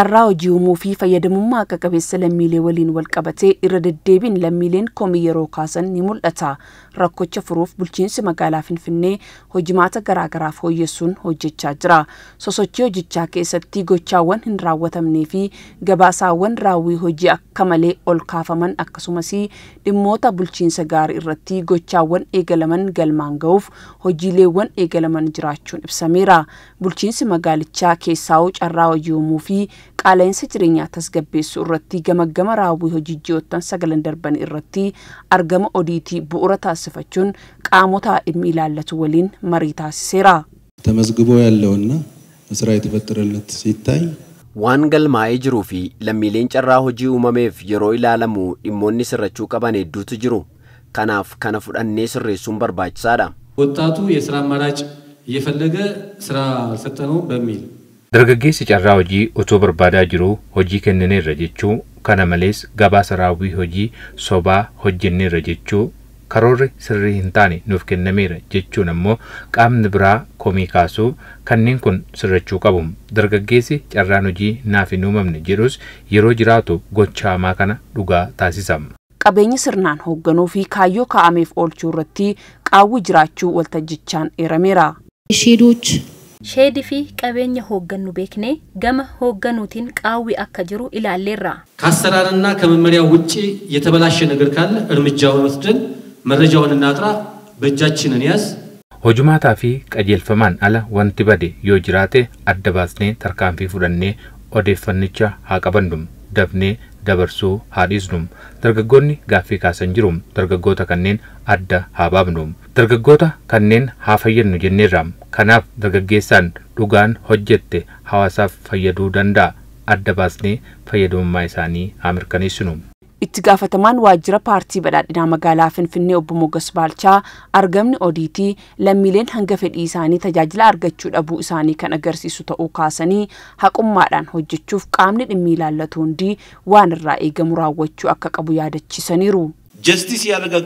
carraa hojii uumuu fi fayyadamummaa akka qabeessa lammiilee waliin wal qabatee irra deddeebiin lammiileen komii yeroo kaasan ni mul'ata. Rakkocha furuuf bulchiinsi magaalaa Finfinnee hojimaata garaagaraaf hooyyessuun hojjechaa jira. Sosochii hojjechaa keessatti gochaawwan hin raawwatamnee fi gabaasaawwan raawwii hojii akka malee ol kaafaman akkasumas dhimmoota bulchiinsa gaarii irratti gochaawwan eegalaman galmaan ga'uuf hojiileewwan eegalaman jiraachuun ibsameera. Bulchiinsi magaalichaa keessaa carraa hojii uumuu fi qaala'insa jireenyaa tasgabbeessu irratti gama raawwii hojii ji'oottan sagalan darban irratti argama odiitii bu'uura taasifachuun qaamota የሚላለት ወሊን መሪ ታስሴራ ተመዝግቦ ያለውና ስራ የተፈጠረለት ሲታይ waan galmaa'ee jiruu fi lammiileen carraa hojii uumameef yeroo ilaalamu dhimmoonni sirrachuu qaban hedduutu jiru. Kanaaf kana fudhannee sirreessuun barbaachisaadha. ወጣቱ የስራ አማራጭ እየፈለገ ስራ አልሰጠነውም በሚል Dargaggeessi carraa hojii utuu barbaadaa jiruu hojii kennineerra jechuu kana malees gabaasa raawwii hojii sobaa hojjenneerra jechuu karoorri sirrii hin taane nuuf kennameera jechuun ammoo qaamni biraa komii kaasuu kanneen kun sirrachuu qabu. Dargaggeessi carraan hojii naaf hin uumamne jedhus yeroo jiraatu gochaamaa kana dhugaa taasisama. Qabeenya sirnaan hoogganuu fi kaayyoo kaa'ameef oolchuu irratti qaawwi jiraachuu waltajjichaan eerameera. Sheedoች sheedii fi qabeenya hooggannu beeknee gama hoogganuutiin qaawwi akka jiru ilaalleerra። ከአሰራርና ከመመሪያ ውጪ የተበላሸ ነገር ካለ እርምጃውን ወስደን መረጃውን እናጥራ፣ በእጃችን እንያዝ። ሆጅማtaa fi qajeelfamaan ala wanti bade yoo jiraate adda baasnee tarkaanfii fudhannee odeeffannicha haa qabannu. dabnee dabarsuu haa dhiisnu. Dargaggoonni gaaffii kaasan jiru. Dargaggoota kanneen adda haa baabnu. Dargaggoota kanneen haa fayyadnu jenneerra. Kanaaf dargaggeessaan dhugaan hojjette hawaasaaf fayyaduu danda'a. Adda baasnee fayyadamummaa isaanii haa mirkaneessinu. itti gaafatamaan waajjira paartii badhaadhinaa magaalaa Finfinnee obbo Mogas Baalchaa argamni odiitii lammiileen hanga fedhii isaanii tajaajila argachuu dhabuu isaanii kan agarsiisu ta'uu kaasanii haqummaadhaan hojjechuuf qaamni dhimmi ilaallatu hundi waan irraa eegamu raawwachuu akka qabu yaadachisaniiru. Jastis yaalaga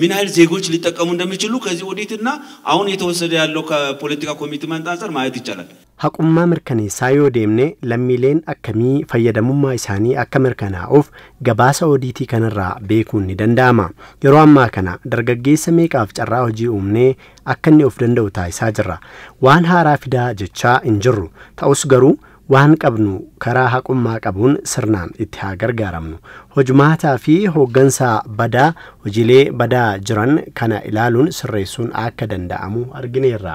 ምን ያህል ዜጎች ሊጠቀሙ እንደሚችሉ ከዚህ ወዴትና አሁን የተወሰደ ያለው ከፖለቲካ ኮሚትመንት አንጻር ማየት ይቻላል። ሀቁማ ምርከኔ ሳዮ ዴምኔ ለሚሌን አከሚ ፈየደሙማ ኢሳኒ አከ ምርከና ኡፍ ገባሰ ኦዲቲ ከነራ ቤኩን ደንዳማ የሮ አማ ከና ደርገጌሰ ሜቃፍ ጨራ ሆጂ ኡምኔ አከኔ ኡፍ ደንደውታ ኢሳ ዋን ሃራ ጀቻ እንጅሩ ተኡስ waan qabnu karaa haqummaa qabuun sirnaan itti haa gargaaramnu hojmaataa fi hooggansaa badaa hojiilee badaa jiran kana ilaaluun sirreessuun akka danda'amu argineerra.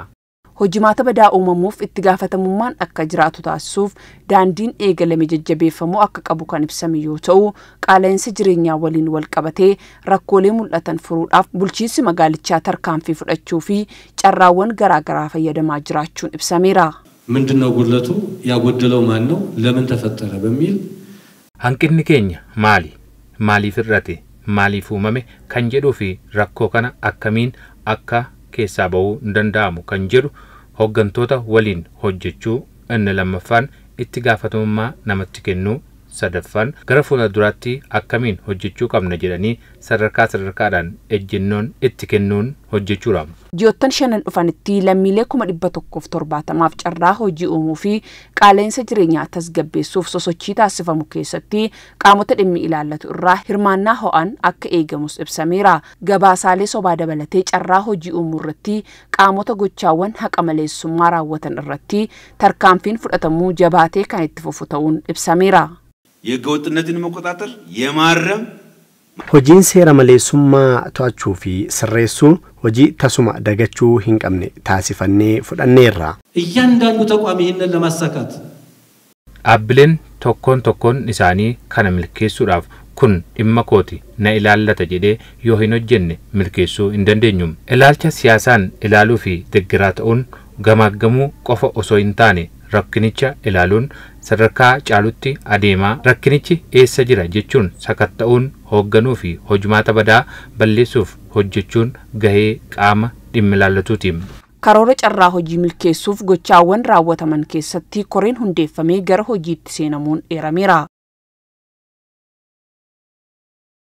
hojimaata badaa uumamuuf itti gaafatamummaan akka jiraatu taasisuuf daandiin eegalame jajjabeeffamuu akka qabu kan ibsame yoo ta'u qaala'insa jireenyaa waliin wal qabatee rakkoolee mul'atan furuudhaaf bulchiinsi magaalichaa tarkaanfii fudhachuu fi carraawwan garaagaraa fayyadamaa jiraachuun ibsameera. ምንድነው ጉድለቱ? ያጎደለው ማን ነው? ለምን ተፈጠረ? በሚል አንቅድን ኬኝ ማሊ ማሊ ፍረቴ ማሊ ፉመመ ከንጀዶ ፊ ረኮ ከነ አከሚን አካ ኬሳ በው እንደንዳሙ ከንጀዱ ሆገንቶታ ወሊን ሆጀቹ እን ለመፋን ነመትኬኑ sadaffaan gara fuulduraatti akkamiin hojjechuu qabna jedhanii sadarkaa sadarkaadhaan ejjennoon itti kennuun hojjechuudha. jiyoottan shanan dhufanitti lammiilee kuma tokkoof torbaatamaaf carraa hojii uumuu fi qaaleensa jireenyaa tasgabbeessuuf sosochii taasifamu keessatti qaamota dhimmi ilaallatu irraa hirmaannaa ho'aan akka eegamus ibsameera. Gabaasaalee sobaa dabalatee carraa hojii uumuu irratti qaamota gochaawwan haqa maleessummaa raawwatan irratti tarkaanfiin fudhatamuu jabaatee kan itti fufu ta'uun ibsameera. የህገወጥነትን መቆጣጠር የማረም ሆጂን ሴራ መሌሱማ ቷችሁ ፊ ስሬሱ ሆጂ ተሱማ ደገቹ ሂንቀምኒ ታሲፈኔ ፉደኔራ እያንዳንዱ ተቋም ይህንን ለማሳካት አብልን ቶኮን ቶኮን ኒሳኒ ከነ ምልኬሱዳፍ ኩን ድመኮቲ ነ ኢላለተ ጀዴ ዮሂኖ ጀኔ ምልኬሱ እንደንደኙም እላልቸ ሲያሳን እላሉ ፊ ትግራ ገማገሙ ቆፈ ኦሶ ኢንታኔ ረክንቻ sadarkaa caalutti adeemaa rakkinichi eessa jira jechuun sakatta'uun hoogganuu fi hojimaata badaa balleessuuf hojjechuun gahee qaama dhimmilaallatuutiin. karoora carraa hojii milkeessuuf gochaawwan raawwataman keessatti koreen hundeeffamee gara hojiitti seenamuun dheerameera.